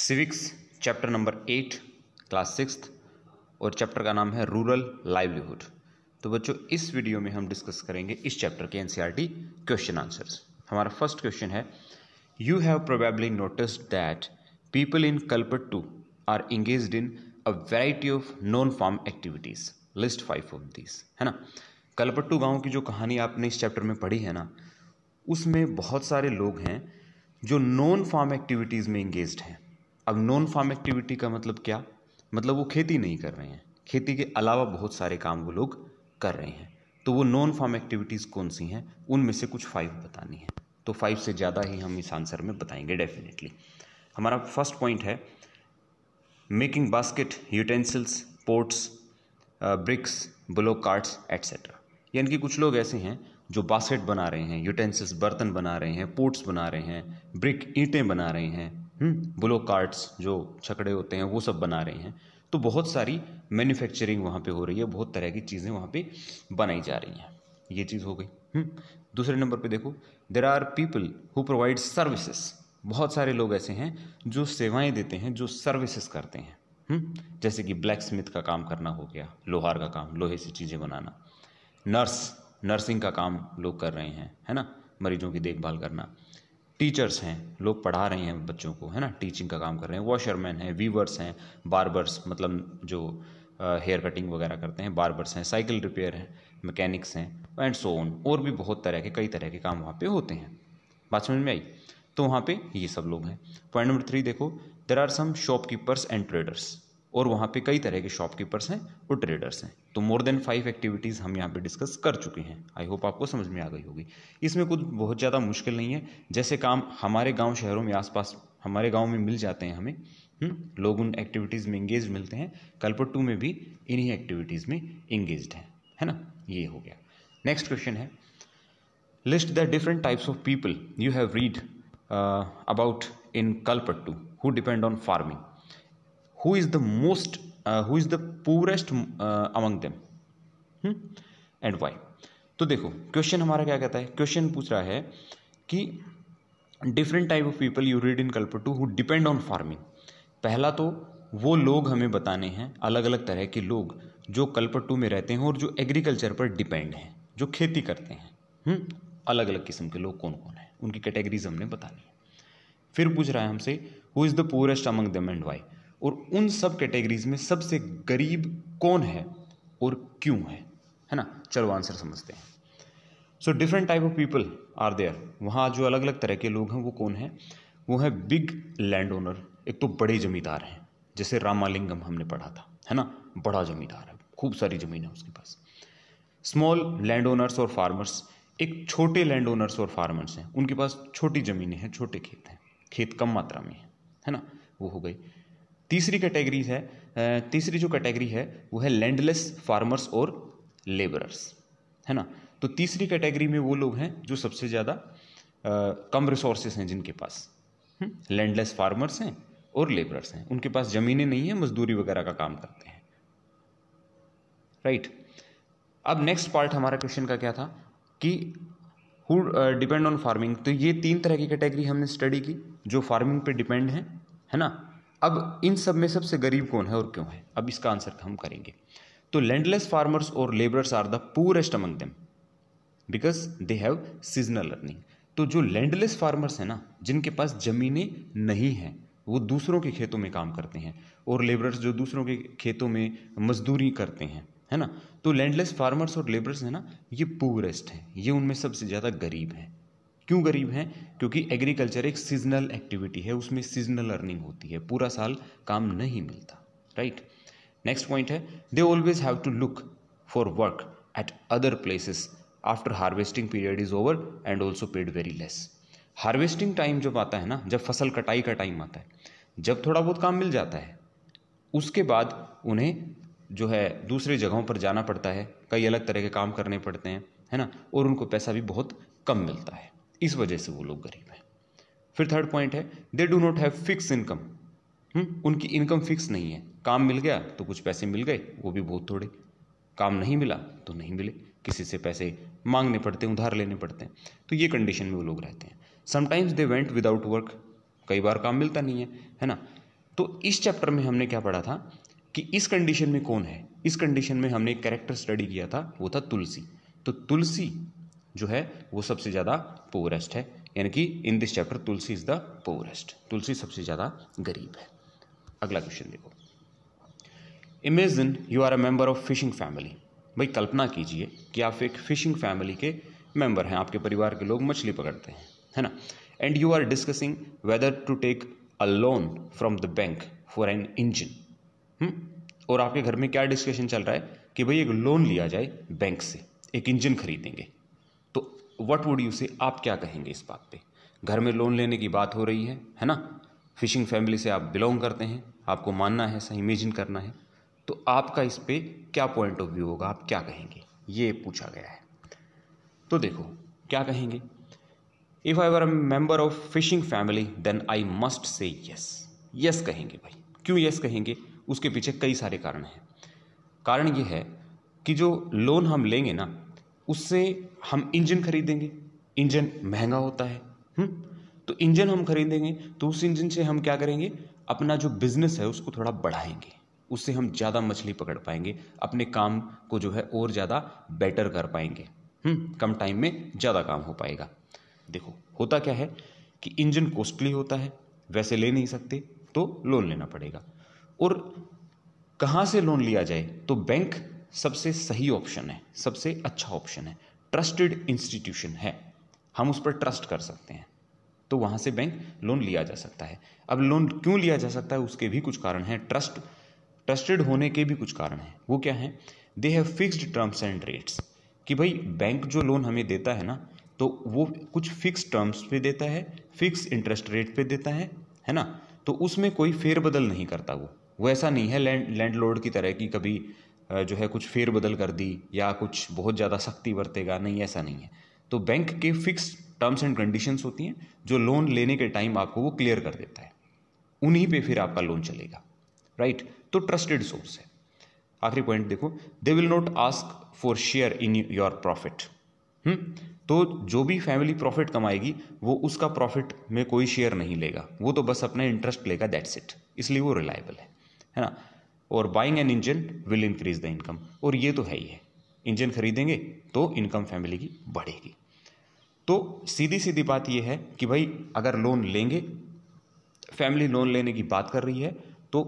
Civics chapter number eight class six और chapter का नाम है रूरल लाइवलीहुड तो बच्चों इस वीडियो में हम डिस्कस करेंगे इस चैप्टर के एनसीईआरटी क्वेश्चन आंसर्स हमारा फर्स्ट क्वेश्चन है you have probably notice that people in Kalpattu are engage in a variety of non farm activities list five of these है ना कलपट्टू गांव की जो कहानी आपने इस चैप्टर में पढ़ी है ना उसमें बहुत सारे लोग हैं जो नॉन फार्म एक्टिविटीज़ में इंगेज हैं अब नॉन फार्म एक्टिविटी का मतलब क्या मतलब वो खेती नहीं कर रहे हैं खेती के अलावा बहुत सारे काम वो लोग कर रहे हैं तो वो नॉन फार्म एक्टिविटीज़ कौन सी हैं उनमें से कुछ फाइव बतानी है तो फाइव से ज़्यादा ही हम इस आंसर में बताएंगे डेफिनेटली हमारा फर्स्ट पॉइंट है making basket utensils pots bricks bullock carts etcetera यानी कि कुछ लोग ऐसे हैं जो बास्केट बना रहे हैं यूटेंसिल्स बर्तन बना रहे हैं पोर्ट्स बना रहे हैं ब्रिक ईंटें बना रहे हैं हम्म, ब्लो कार्ड्स जो छकड़े होते हैं वो सब बना रहे हैं तो बहुत सारी मैन्युफैक्चरिंग वहाँ पे हो रही है बहुत तरह की चीज़ें वहाँ पे बनाई जा रही हैं ये चीज़ हो गई हम्म, दूसरे नंबर पे देखो there are people who provide services बहुत सारे लोग ऐसे हैं जो सेवाएं देते हैं जो सर्विसेज करते हैं हुँ? हम्म, जैसे कि ब्लैक स्मिथ का काम करना हो गया लोहार का काम लोहे से चीज़ें बनाना नर्स नर्सिंग का काम लोग कर रहे हैं है ना मरीजों की देखभाल करना टीचर्स हैं लोग पढ़ा रहे हैं बच्चों को है ना टीचिंग का काम कर रहे हैं वॉशरमैन हैं वीवर्स हैं बार्बर्स मतलब जो हेयर कटिंग वगैरह करते हैं बार्बर्स हैं साइकिल रिपेयर हैं मैकेनिक्स हैं एंड सो ऑन और भी बहुत तरह के कई तरह के काम वहाँ पे होते हैं बात समझ में आई तो वहाँ पे ये सब लोग हैं पॉइंट नंबर थ्री देखो there are some shopkeepers and traders और वहाँ पे कई तरह के शॉपकीपर्स हैं और ट्रेडर्स हैं तो मोर देन फाइव एक्टिविटीज़ हम यहाँ पे डिस्कस कर चुके हैं आई होप आपको समझ में आ गई होगी इसमें कुछ बहुत ज़्यादा मुश्किल नहीं है जैसे काम हमारे गाँव शहरों में आसपास हमारे गाँव में मिल जाते हैं हमें हुँ? हम्म, लोग उन एक्टिविटीज़ में इंगेज मिलते हैं कल्पट्टू में भी इन्हीं एक्टिविटीज़ में इंगेज हैं है ना ये हो गया नेक्स्ट क्वेश्चन है list the different types of people you have read about in Kalpattu who depend on farming who is the most who is the poorest among them and why तो देखो क्वेश्चन हमारा क्या कहता है क्वेश्चन पूछ रहा है कि different type of people you read in Kalpattu who depend on farming पहला तो वो लोग हमें बताने हैं अलग अलग तरह के लोग जो कल्पटू में रहते हैं और जो एग्रीकल्चर पर डिपेंड हैं जो खेती करते हैं हुँ? हम्म? अलग अलग किस्म के लोग कौन कौन हैं उनकी कैटेगरीज हमने बतानी है फिर पूछ रहा है हमसे who is the poorest among them and why और उन सब कैटेगरीज में सबसे गरीब कौन है और क्यों है है ना चलो आंसर समझते हैं so different type of people are there वहाँ जो अलग अलग तरह के लोग हैं वो कौन है वो है बिग लैंड ओनर एक तो बड़े जमींदार हैं जैसे रामालिंगम हमने पढ़ा था है ना बड़ा जमींदार है खूब सारी ज़मीन है उसके पास स्मॉल लैंड ओनर्स और फार्मर्स एक छोटे लैंड ओनर्स और फार्मर्स हैं उनके पास छोटी ज़मीनें हैं छोटे खेत हैं खेत कम मात्रा में है है ना वो हो गई तीसरी कैटेगरी है तीसरी जो कैटेगरी है वो है लैंडलेस फार्मर्स और लेबरर्स है ना तो तीसरी कैटेगरी में वो लोग हैं जो सबसे ज़्यादा कम रिसोर्सेस हैं जिनके पास हम्म? लैंडलेस फार्मर्स हैं और लेबरर्स हैं उनके पास ज़मीनें नहीं हैं मजदूरी वगैरह का काम करते हैं राइट अब नेक्स्ट पार्ट हमारा क्वेश्चन का क्या था कि हु डिपेंड ऑन फार्मिंग तो ये तीन तरह की कैटेगरी हमने स्टडी की जो फार्मिंग पे डिपेंड हैं है ना अब इन सब में सबसे गरीब कौन है और क्यों है अब इसका आंसर हम करेंगे तो लैंडलेस फार्मर्स और labourers are the poorest among them because they have seasonal earning तो जो लैंडलेस फार्मर्स हैं ना जिनके पास ज़मीनें नहीं हैं वो दूसरों के खेतों में काम करते हैं और लेबरर्स जो दूसरों के खेतों में मजदूरी करते हैं है ना तो लैंडलेस फार्मर्स और लेबरर्स हैं ना ये पुअरेस्ट हैं ये उनमें सबसे ज़्यादा गरीब हैं क्यों गरीब हैं क्योंकि एग्रीकल्चर एक सीजनल एक्टिविटी है उसमें सीजनल अर्निंग होती है पूरा साल काम नहीं मिलता राइट नेक्स्ट पॉइंट है they always have to look for work at other places after harvesting period is over and also paid very less harvesting time जब आता है ना जब फसल कटाई का टाइम आता है जब थोड़ा बहुत काम मिल जाता है उसके बाद उन्हें जो है दूसरे जगहों पर जाना पड़ता है कई अलग तरह के काम करने पड़ते हैं है ना और उनको पैसा भी बहुत कम मिलता है इस वजह से वो लोग गरीब हैं फिर थर्ड पॉइंट है they do not have fix income उनकी इनकम फिक्स नहीं है काम मिल गया तो कुछ पैसे मिल गए वो भी बहुत थोड़े काम नहीं मिला तो नहीं मिले किसी से पैसे मांगने पड़ते हैं उधार लेने पड़ते हैं तो ये कंडीशन में वो लोग रहते हैं sometimes they went without work कई बार काम मिलता नहीं है है ना तो इस चैप्टर में हमने क्या पढ़ा था कि इस कंडीशन में कौन है इस कंडीशन में हमने एक कैरेक्टर स्टडी किया था वो था तुलसी तो तुलसी जो है वो सबसे ज़्यादा पोअरेस्ट है यानी कि in this chapter Tulsi is the poorest Tulsi सबसे ज़्यादा गरीब है अगला क्वेश्चन देखो imagine you are a member of fishing family भाई कल्पना कीजिए कि आप एक फिशिंग फैमिली के मेंबर हैं आपके परिवार के लोग मछली पकड़ते हैं है ना and you are discussing whether to take a loan from the bank for an engine और आपके घर में क्या डिस्कशन चल रहा है कि भाई एक लोन लिया जाए बैंक से एक इंजन खरीदेंगे व्हाट वुड यू से आप क्या कहेंगे इस बात पे घर में लोन लेने की बात हो रही है है ना फिशिंग फैमिली से आप बिलोंग करते हैं आपको मानना है सही इमेजिन करना है तो आपका इस पर क्या पॉइंट ऑफ व्यू होगा आप क्या कहेंगे ये पूछा गया है तो देखो क्या कहेंगे if I were a member of fishing family then I must say yes yes कहेंगे भाई क्यों यस कहेंगे उसके पीछे कई सारे कारण हैं कारण ये है कि जो लोन हम लेंगे ना उससे हम इंजन खरीदेंगे इंजन महंगा होता है हम्म? तो इंजन हम खरीदेंगे तो उस इंजन से हम क्या करेंगे अपना जो बिजनेस है उसको थोड़ा बढ़ाएंगे उससे हम ज़्यादा मछली पकड़ पाएंगे अपने काम को जो है और ज़्यादा बेटर कर पाएंगे हम्म? कम टाइम में ज़्यादा काम हो पाएगा देखो होता क्या है कि इंजन कॉस्टली होता है वैसे ले नहीं सकते तो लोन लेना पड़ेगा और कहाँ से लोन लिया जाए तो बैंक सबसे सही ऑप्शन है सबसे अच्छा ऑप्शन है ट्रस्टेड इंस्टीट्यूशन है हम उस पर ट्रस्ट कर सकते हैं तो वहाँ से बैंक लोन लिया जा सकता है अब लोन क्यों लिया जा सकता है उसके भी कुछ कारण हैं ट्रस्ट ट्रस्टेड होने के भी कुछ कारण हैं वो क्या है they have fixed terms and rates कि भाई बैंक जो लोन हमें देता है ना तो वो कुछ फिक्स टर्म्स पे देता है फिक्स इंटरेस्ट रेट पे देता है है ना तो उसमें कोई फेरबदल नहीं करता वो वो ऐसा नहीं है लैंड लोड की तरह कि कभी जो है कुछ फेरबदल कर दी या कुछ बहुत ज़्यादा सख्ती बरतेगा नहीं ऐसा नहीं है तो बैंक के फिक्स टर्म्स एंड कंडीशंस होती हैं जो लोन लेने के टाइम आपको वो क्लियर कर देता है उन्हीं पे फिर आपका लोन चलेगा राइट तो ट्रस्टेड सोर्स है आखिरी पॉइंट देखो they will not ask for share in your profit तो जो भी फैमिली प्रॉफिट कमाएगी वो उसका प्रॉफिट में कोई शेयर नहीं लेगा वो तो बस अपना इंटरेस्ट लेगा दैट्स इट इसलिए वो रिलायबल है है ना और buying an engine will increase the income और ये तो है ही है इंजन खरीदेंगे तो इनकम फैमिली की बढ़ेगी तो सीधी सीधी बात यह है कि भाई अगर लोन लेंगे फैमिली लोन लेने की बात कर रही है तो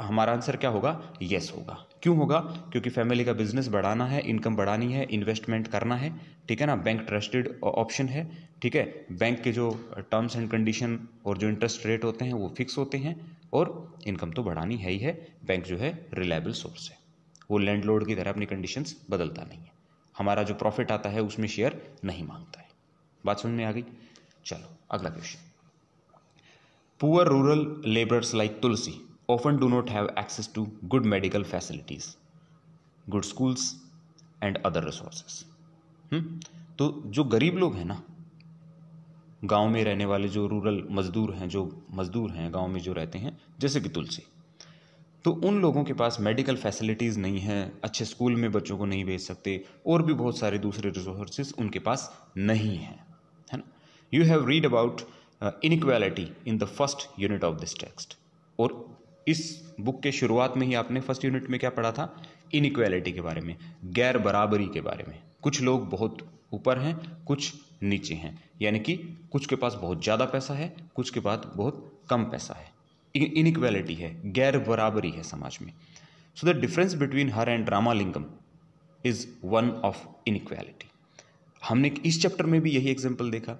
हमारा आंसर क्या होगा यस होगा क्यों होगा क्योंकि फैमिली का बिजनेस बढ़ाना है इनकम बढ़ानी है इन्वेस्टमेंट करना है ठीक है ना बैंक ट्रस्टेड ऑप्शन है ठीक है बैंक के जो टर्म्स एंड कंडीशन और जो इंटरेस्ट रेट होते हैं वो फिक्स होते हैं और इनकम तो बढ़ानी है ही है बैंक जो है रिलायबल सोर्स है वो लोड की तरह अपनी कंडीशंस बदलता नहीं है हमारा जो प्रॉफिट आता है उसमें शेयर नहीं मांगता है बात समझ में आ गई चलो अगला question poor rural labourers like Tulsi often do not have access to good medical facilities good schools and other resources तो जो गरीब लोग हैं ना गांव में रहने वाले जो रूरल मज़दूर हैं जो मज़दूर हैं गांव में जो रहते हैं जैसे कि तुलसी तो उन लोगों के पास मेडिकल फैसिलिटीज़ नहीं हैं अच्छे स्कूल में बच्चों को नहीं भेज सकते और भी बहुत सारे दूसरे रिसोर्सेज उनके पास नहीं हैं है ना you have read about inequality in the first unit of this text और इस बुक के शुरुआत में ही आपने फर्स्ट यूनिट में क्या पढ़ा था इनक्वालिटी के बारे में गैर बराबरी के बारे में कुछ लोग बहुत ऊपर हैं कुछ नीचे हैं यानी कि कुछ के पास बहुत ज़्यादा पैसा है कुछ के पास बहुत कम पैसा है इनक्वेलिटी है गैर बराबरी है समाज में so the difference between her and Ramalingam is one of inequality हमने इस चैप्टर में भी यही एग्जाम्पल देखा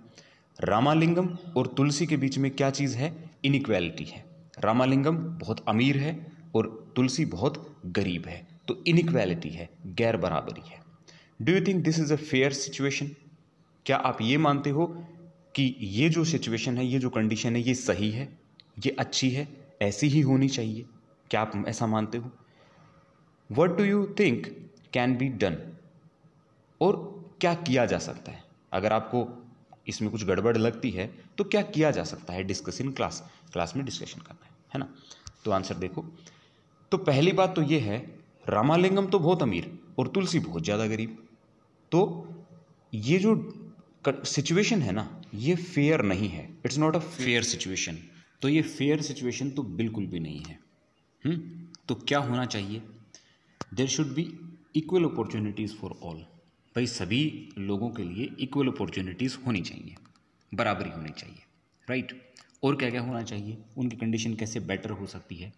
रामालिंगम और तुलसी के बीच में क्या चीज़ है इनक्वेलिटी है रामालिंगम बहुत अमीर है और तुलसी बहुत गरीब है तो इनक्वेलिटी है गैर बराबरी है do you think this is a fair situation क्या आप ये मानते हो कि ये जो सिचुएशन है ये जो कंडीशन है ये सही है ये अच्छी है ऐसी ही होनी चाहिए क्या आप ऐसा मानते हो what do you think can be done और क्या किया जा सकता है अगर आपको इसमें कुछ गड़बड़ लगती है तो क्या किया जा सकता है डिस्कस इन क्लास क्लास में डिस्कशन करना है है ना तो आंसर देखो तो पहली बात तो ये है रामालिंगम तो बहुत अमीर और तुलसी बहुत ज़्यादा गरीब तो ये जो सिचुएशन है ना ये फेयर नहीं है it's not a fair situation तो ये फेयर सिचुएशन तो बिल्कुल भी नहीं है हुँ? हम्म? तो क्या होना चाहिए there should be equal opportunities for all भाई सभी लोगों के लिए इक्वल अपॉर्चुनिटीज़ होनी चाहिए बराबरी होनी चाहिए राइट right? और क्या क्या होना चाहिए उनकी कंडीशन कैसे बेटर हो सकती है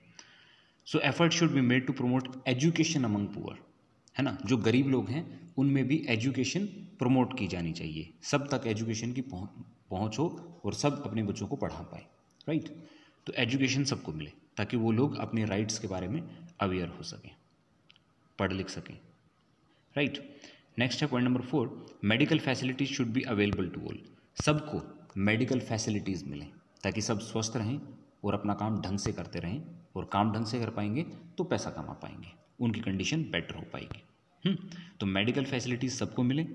so effort should be made to promote education among poor है ना जो गरीब लोग हैं उनमें भी एजुकेशन प्रमोट की जानी चाहिए सब तक एजुकेशन की पहुँच हो और सब अपने बच्चों को पढ़ा पाए राइट तो एजुकेशन सबको मिले ताकि वो लोग अपने राइट्स के बारे में अवेयर हो सकें पढ़ लिख सकें राइट नेक्स्ट है point number four medical facilities should be available to all सबको मेडिकल फैसिलिटीज़ मिलें ताकि सब स्वस्थ रहें और अपना काम ढंग से करते रहें और काम ढंग से कर पाएंगे तो पैसा कमा पाएंगे उनकी कंडीशन बेटर हो पाएगी हम्म, तो मेडिकल फैसिलिटीज सबको मिले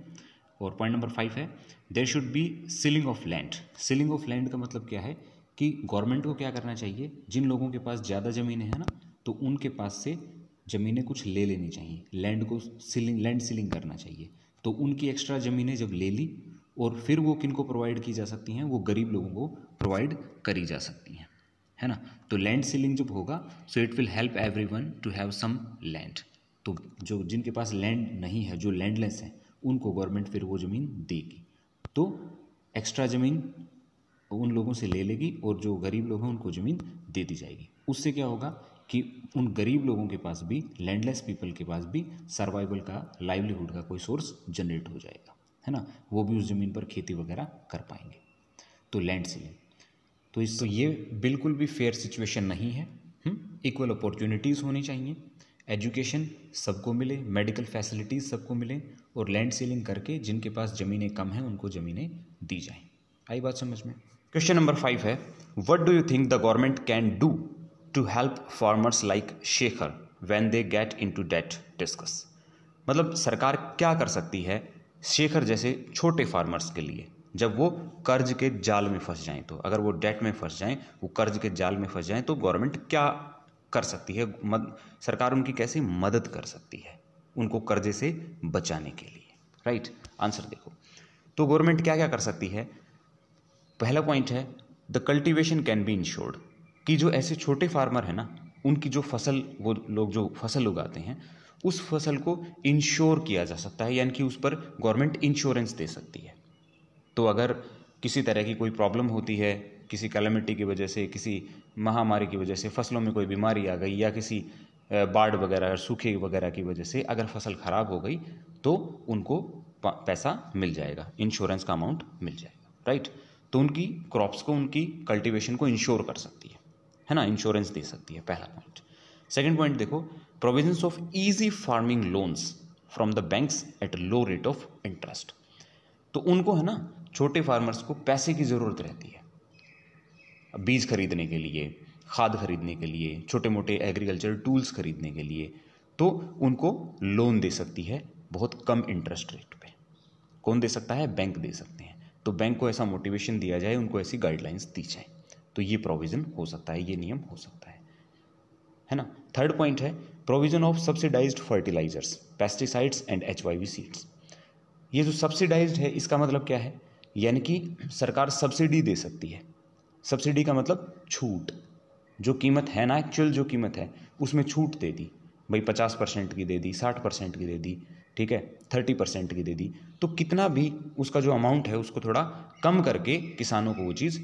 और पॉइंट नंबर फाइव है there should be ceiling of land ceiling of land का मतलब क्या है कि गवर्नमेंट को क्या करना चाहिए जिन लोगों के पास ज़्यादा ज़मीनें हैं ना तो उनके पास से ज़मीनें कुछ ले लेनी चाहिए लैंड को सीलिंग लैंड सीलिंग करना चाहिए तो उनकी एक्स्ट्रा ज़मीनें जब ले ली और फिर वो किन को प्रोवाइड की जा सकती हैं वो गरीब लोगों को प्रोवाइड करी जा सकती हैं है ना तो लैंड सीलिंग जब होगा so it will help everyone to have some land तो जो जिनके पास लैंड नहीं है जो लैंडलेस हैं उनको गवर्नमेंट फिर वो ज़मीन देगी तो एक्स्ट्रा ज़मीन उन लोगों से ले लेगी और जो गरीब लोग हैं उनको ज़मीन दे दी जाएगी उससे क्या होगा कि उन गरीब लोगों के पास भी लैंडलेस पीपल के पास भी सर्वाइवल का लाइवलीहुड का कोई सोर्स जनरेट हो जाएगा है ना वो भी उस ज़मीन पर खेती वगैरह कर पाएंगे तो लैंड सीलिंग तो इस तो ये बिल्कुल भी फेयर सिचुएशन नहीं है इक्वल हम्म, अपॉर्चुनिटीज़ होनी चाहिए एजुकेशन सबको मिले मेडिकल फैसिलिटीज़ सबको मिले और लैंड सेलिंग करके जिनके पास ज़मीनें कम हैं उनको ज़मीनें दी जाएं आई बात समझ में क्वेश्चन नंबर फाइव है what do you think the government can do to help farmers like Shekhar when they get into debt discuss मतलब सरकार क्या कर सकती है शेखर जैसे छोटे फार्मर्स के लिए जब वो कर्ज के जाल में फंस जाएं तो अगर वो डेट में फंस जाएं वो कर्ज के जाल में फंस जाएं तो गवर्नमेंट क्या कर सकती है मद, सरकार उनकी कैसे मदद कर सकती है उनको कर्जे से बचाने के लिए राइट आंसर देखो तो गवर्नमेंट क्या क्या कर सकती है पहला पॉइंट है the cultivation can be insured कि जो ऐसे छोटे फार्मर हैं ना उनकी जो फसल वो लोग जो फसल उगाते हैं उस फसल को इंश्योर किया जा सकता है यानी कि उस पर गवर्नमेंट इंश्योरेंस दे सकती है तो अगर किसी तरह की कोई प्रॉब्लम होती है किसी कैलमिटी की वजह से किसी महामारी की वजह से फसलों में कोई बीमारी आ गई या किसी बाढ़ वगैरह सूखे वगैरह की वजह से अगर फसल ख़राब हो गई तो उनको पैसा मिल जाएगा इंश्योरेंस का अमाउंट मिल जाएगा राइट तो उनकी क्रॉप्स को उनकी कल्टीवेशन को इंश्योर कर सकती है है ना इंश्योरेंस दे सकती है पहला पॉइंट सेकेंड पॉइंट देखो provisions of easy farming loans from the banks at low rate of interest तो उनको है ना छोटे फार्मर्स को पैसे की ज़रूरत रहती है बीज खरीदने के लिए खाद खरीदने के लिए छोटे मोटे एग्रीकल्चर टूल्स खरीदने के लिए तो उनको लोन दे सकती है बहुत कम इंटरेस्ट रेट पे कौन दे सकता है बैंक दे सकते हैं तो बैंक को ऐसा मोटिवेशन दिया जाए उनको ऐसी गाइडलाइंस दी जाए तो ये प्रोविज़न हो सकता है ये नियम हो सकता है है ना थर्ड पॉइंट है provision of subsidised fertilisers pesticides and H seeds ये जो सब्सिडाइज्ड है इसका मतलब क्या है यानी कि सरकार सब्सिडी दे सकती है सब्सिडी का मतलब छूट जो कीमत है ना एक्चुअल जो कीमत है उसमें छूट दे दी भाई पचास परसेंट की दे दी साठ परसेंट की दे दी ठीक है थर्टी परसेंट की दे दी तो कितना भी उसका जो अमाउंट है उसको थोड़ा कम करके किसानों को वो चीज़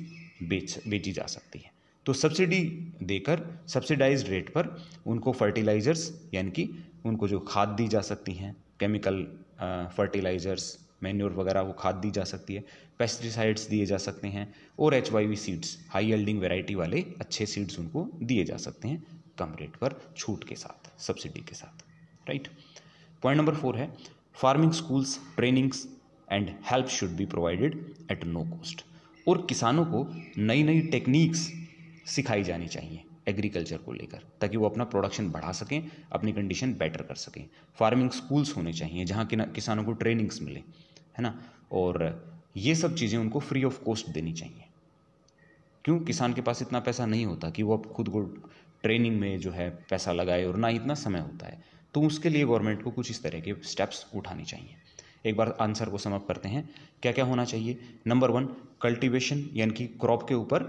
बेच बेची जा सकती है तो सब्सिडी देकर सब्सिडाइज रेट पर उनको फर्टिलाइज़र्स यानी कि उनको जो खाद दी जा सकती हैं केमिकल फर्टिलाइज़र्स मैन्योर वगैरह वो खाद दी जा सकती है पेस्टिसाइड्स दिए जा सकते हैं और H Y V seeds high yielding variety वाले अच्छे सीड्स उनको दिए जा सकते हैं कम रेट पर छूट के साथ सब्सिडी के साथ राइट पॉइंट नंबर फोर है farming schools trainings and help should be provided at no cost और किसानों को नई नई टेक्निक्स सिखाई जानी चाहिए एग्रीकल्चर को लेकर ताकि वो अपना प्रोडक्शन बढ़ा सकें अपनी कंडीशन बेटर कर सकें फार्मिंग स्कूल्स होने चाहिए जहाँ किसानों को ट्रेनिंग्स मिलें है ना और ये सब चीज़ें उनको फ्री ऑफ कॉस्ट देनी चाहिए क्यों किसान के पास इतना पैसा नहीं होता कि वो अब खुद को ट्रेनिंग में जो है पैसा लगाए और ना इतना समय होता है तो उसके लिए गवर्नमेंट को कुछ इस तरह के स्टेप्स उठाने चाहिए एक बार आंसर को समाप्त करते हैं क्या क्या होना चाहिए नंबर वन कल्टीवेशन यानी कि क्रॉप के ऊपर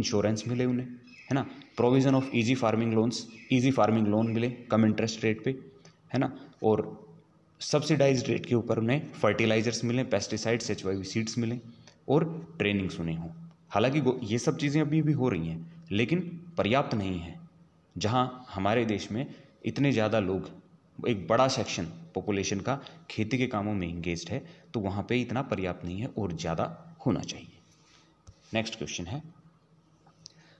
इंश्योरेंस मिले उन्हें है ना provision of easy farming loans easy farming loan मिले कम इंटरेस्ट रेट पे है ना और सब्सिडाइज रेट के ऊपर उन्हें फर्टिलाइजर्स मिलें पेस्टिसाइड्स एच वाई सीड्स मिलें और ट्रेनिंग्स उन्हें हों हालांकि ये सब चीज़ें अभी भी हो रही हैं लेकिन पर्याप्त नहीं है जहां हमारे देश में इतने ज़्यादा लोग एक बड़ा सेक्शन पॉपुलेशन का खेती के कामों में इंगेज है तो वहाँ पे इतना पर्याप्त नहीं है और ज़्यादा होना चाहिए नेक्स्ट क्वेश्चन है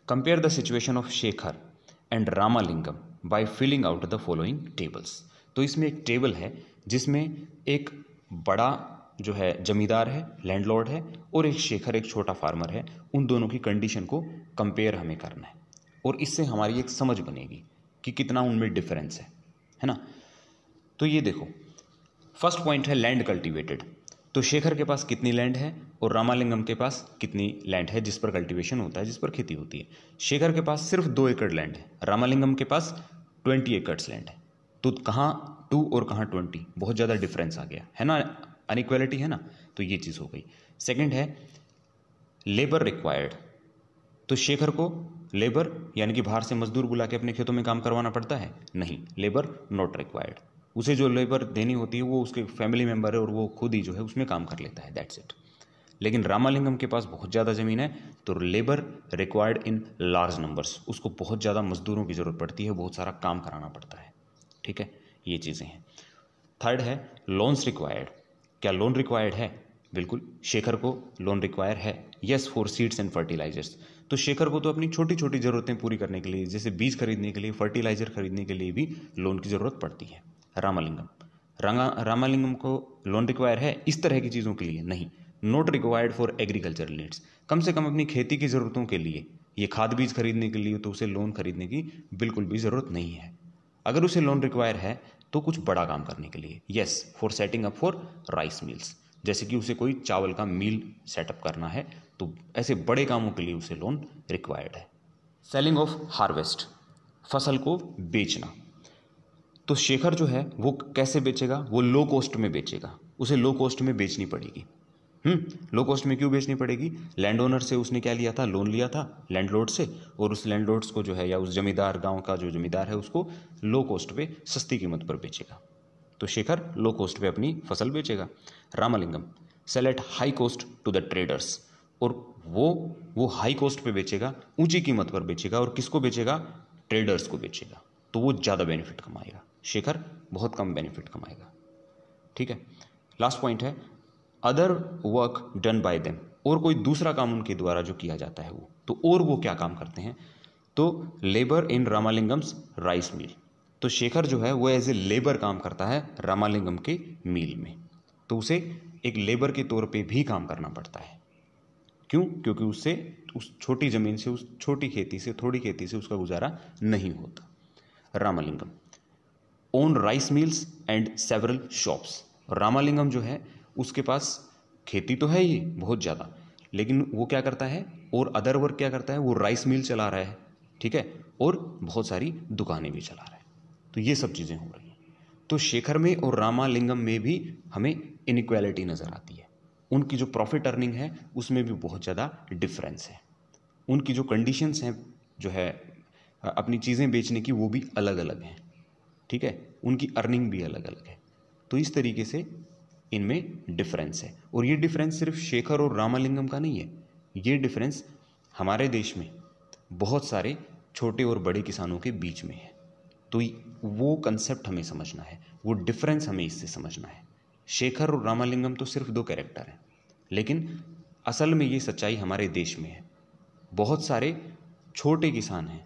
compare the situation of Shekhar and Ramalingam by filling out the following tables तो इसमें एक टेबल है जिसमें एक बड़ा जो है जमींदार है लैंडलॉर्ड है और एक शेखर एक छोटा फार्मर है उन दोनों की कंडीशन को कंपेयर हमें करना है और इससे हमारी एक समझ बनेगी कि कितना उनमें डिफरेंस है है ना तो ये देखो फर्स्ट पॉइंट है लैंड कल्टीवेटेड तो शेखर के पास कितनी लैंड है और रामालिंगम के पास कितनी लैंड है जिस पर कल्टीवेशन होता है जिस पर खेती होती है शेखर के पास सिर्फ दो एकड़ लैंड है रामालिंगम के पास ट्वेंटी एकड़ लैंड है तो कहाँ टू और कहाँ ट्वेंटी बहुत ज़्यादा डिफरेंस आ गया है ना अनइक्वालिटी है ना तो ये चीज़ हो गई सेकेंड है लेबर रिक्वायर्ड तो शेखर को लेबर यानी कि बाहर से मजदूर बुला के अपने खेतों में काम करवाना पड़ता है नहीं लेबर नॉट रिक्वायर्ड उसे जो लेबर देनी होती है वो उसके फैमिली मेम्बर है और वो खुद ही जो है उसमें काम कर लेता है दैट्स इट लेकिन रामालिंगम के पास बहुत ज़्यादा ज़मीन है तो labour required in large numbers उसको बहुत ज़्यादा मजदूरों की ज़रूरत पड़ती है बहुत सारा काम कराना पड़ता है ठीक है ये चीज़ें हैं थर्ड है लोन्स रिक्वायर्ड क्या लोन रिक्वायर्ड है बिल्कुल शेखर को लोन रिक्वायर है yes for seeds and fertilisers तो शेखर को तो अपनी छोटी छोटी ज़रूरतें पूरी करने के लिए जैसे बीज खरीदने के लिए फर्टिलाइजर खरीदने के लिए भी लोन की ज़रूरत पड़ती है रामालिंगम रामा रामालिंगम को लोन रिक्वायर है इस तरह की चीज़ों के लिए नहीं not required for agriculture needs कम से कम अपनी खेती की ज़रूरतों के लिए ये खाद बीज खरीदने के लिए तो उसे लोन खरीदने की बिल्कुल भी ज़रूरत नहीं है अगर उसे लोन रिक्वायर है तो कुछ बड़ा काम करने के लिए yes for setting up for rice mills जैसे कि उसे कोई चावल का मील सेटअप करना है तो ऐसे बड़े कामों के लिए उसे लोन रिक्वायर्ड है सेलिंग ऑफ हार्वेस्ट फसल को बेचना तो शेखर जो है वो कैसे बेचेगा वो लो कॉस्ट में बेचेगा उसे लो कॉस्ट में बेचनी पड़ेगी लो हम्म, कॉस्ट में क्यों बेचनी पड़ेगी लैंड ओनर से उसने क्या लिया था लोन लिया था लैंडलॉर्ड से और उस लैंडलॉर्ड्स को जो है या उस जमींदार गांव का जो जमींदार है उसको लो कॉस्ट पे सस्ती कीमत पर बेचेगा तो शेखर लो कॉस्ट पे अपनी फसल बेचेगा Ramalingam sell at high cost to the traders और वो वो हाई कॉस्ट पे बेचेगा ऊंची कीमत पर बेचेगा और किसको बेचेगा ट्रेडर्स को बेचेगा तो वो ज़्यादा बेनिफिट कमाएगा शेखर बहुत कम बेनिफिट कमाएगा ठीक है लास्ट पॉइंट है other work done by them और कोई दूसरा काम उनके द्वारा जो किया जाता है वो तो और वो क्या काम करते हैं तो लेबर इन रामालिंगम्स राइस मिल तो शेखर जो है वो एज ए लेबर काम करता है रामालिंगम के मील में तो उसे एक लेबर के तौर पे भी काम करना पड़ता है क्यों क्योंकि उससे उस छोटी ज़मीन से उस छोटी खेती से थोड़ी खेती से उसका गुजारा नहीं होता Ramalingam own rice mills and several shops Ramalingam जो है उसके पास खेती तो है ही बहुत ज़्यादा लेकिन वो क्या करता है और अदर वर्क क्या करता है वो राइस मिल चला रहा है ठीक है और बहुत सारी दुकानें भी चला रहा है तो ये सब चीज़ें हो रही हैं तो शेखर में और रामालिंगम में भी हमें इनक्वालिटी नज़र आती है उनकी जो प्रॉफिट अर्निंग है उसमें भी बहुत ज़्यादा डिफरेंस है उनकी जो कंडीशंस हैं जो है अपनी चीज़ें बेचने की वो भी अलग अलग हैं ठीक है उनकी अर्निंग भी अलग अलग है तो इस तरीके से इनमें डिफरेंस है और ये डिफरेंस सिर्फ शेखर और रामालिंगम का नहीं है ये डिफरेंस हमारे देश में बहुत सारे छोटे और बड़े किसानों के बीच में है तो वो कंसेप्ट हमें समझना है वो डिफरेंस हमें इससे समझना है शेखर और रामालिंगम तो सिर्फ दो कैरेक्टर हैं लेकिन असल में ये सच्चाई हमारे देश में है बहुत सारे छोटे किसान हैं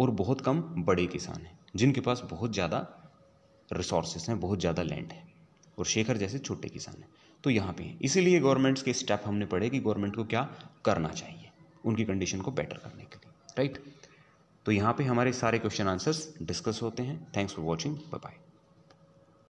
और बहुत कम बड़े किसान हैं जिनके पास बहुत ज़्यादा रिसोर्सेस हैं बहुत ज़्यादा लैंड है और शेखर जैसे छोटे किसान हैं तो यहाँ पे हैं इसीलिए गवर्नमेंट्स के स्टेप हमने पढ़े कि गवर्नमेंट को क्या करना चाहिए उनकी कंडीशन को बेटर करने के लिए राइट तो यहाँ पे हमारे सारे क्वेश्चन आंसर्स डिस्कस होते हैं thanks for watching bye bye